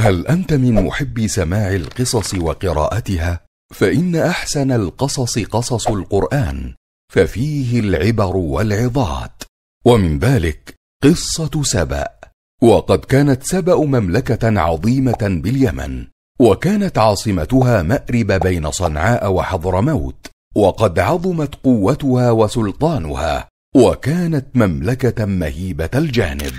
هل انت من محبي سماع القصص وقراءتها فان احسن القصص قصص القران ففيه العبر والعظات ومن ذلك قصه سبا وقد كانت سبا مملكه عظيمه باليمن وكانت عاصمتها مارب بين صنعاء وحضرموت وقد عظمت قوتها وسلطانها وكانت مملكه مهيبه الجانب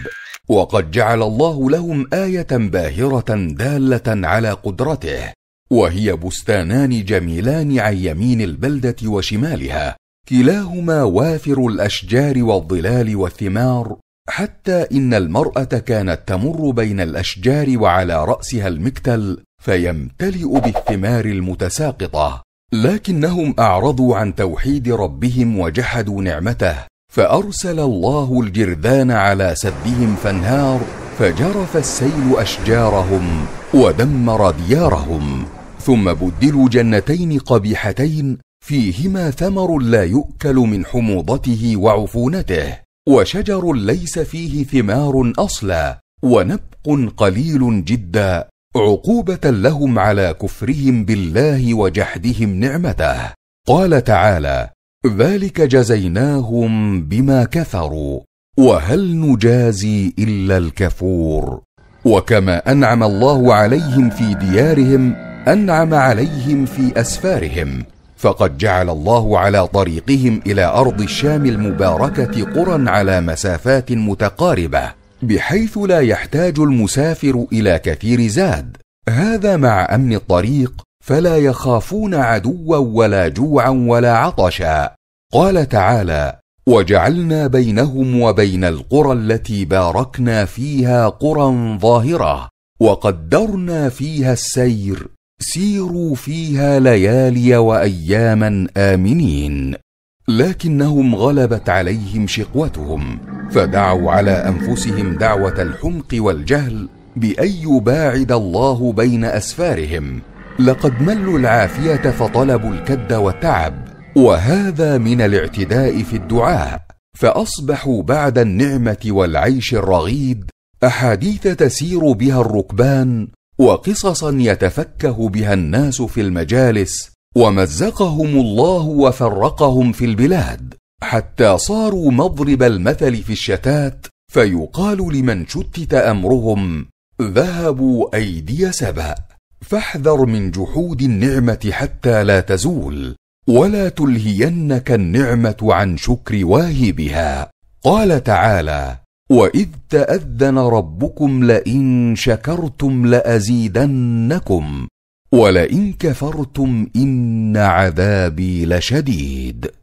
وقد جعل الله لهم ايه باهره داله على قدرته وهي بستانان جميلان عن يمين البلده وشمالها كلاهما وافر الاشجار والظلال والثمار حتى ان المراه كانت تمر بين الاشجار وعلى راسها المكتل فيمتلئ بالثمار المتساقطه لكنهم اعرضوا عن توحيد ربهم وجحدوا نعمته فارسل الله الجرذان على سدهم فانهار فجرف السيل اشجارهم ودمر ديارهم ثم بدلوا جنتين قبيحتين فيهما ثمر لا يؤكل من حموضته وعفونته وشجر ليس فيه ثمار اصلا ونبق قليل جدا عقوبه لهم على كفرهم بالله وجحدهم نعمته قال تعالى ذلك جزيناهم بما كفروا وهل نجازي الا الكفور وكما انعم الله عليهم في ديارهم انعم عليهم في اسفارهم فقد جعل الله على طريقهم الى ارض الشام المباركه قرى على مسافات متقاربه بحيث لا يحتاج المسافر الى كثير زاد هذا مع امن الطريق فلا يخافون عدوا ولا جوعا ولا عطشا قال تعالى وجعلنا بينهم وبين القرى التي باركنا فيها قرى ظاهره وقدرنا فيها السير سيروا فيها ليالي واياما امنين لكنهم غلبت عليهم شقوتهم فدعوا على انفسهم دعوه الحمق والجهل بان يباعد الله بين اسفارهم لقد ملوا العافيه فطلبوا الكد والتعب وهذا من الاعتداء في الدعاء فاصبحوا بعد النعمه والعيش الرغيد احاديث تسير بها الركبان وقصصا يتفكه بها الناس في المجالس ومزقهم الله وفرقهم في البلاد حتى صاروا مضرب المثل في الشتات فيقال لمن شتت امرهم ذهبوا ايدي سبأ فاحذر من جحود النعمه حتى لا تزول ولا تلهينك النعمه عن شكر واهبها قال تعالى واذ تاذن ربكم لئن شكرتم لازيدنكم ولئن كفرتم ان عذابي لشديد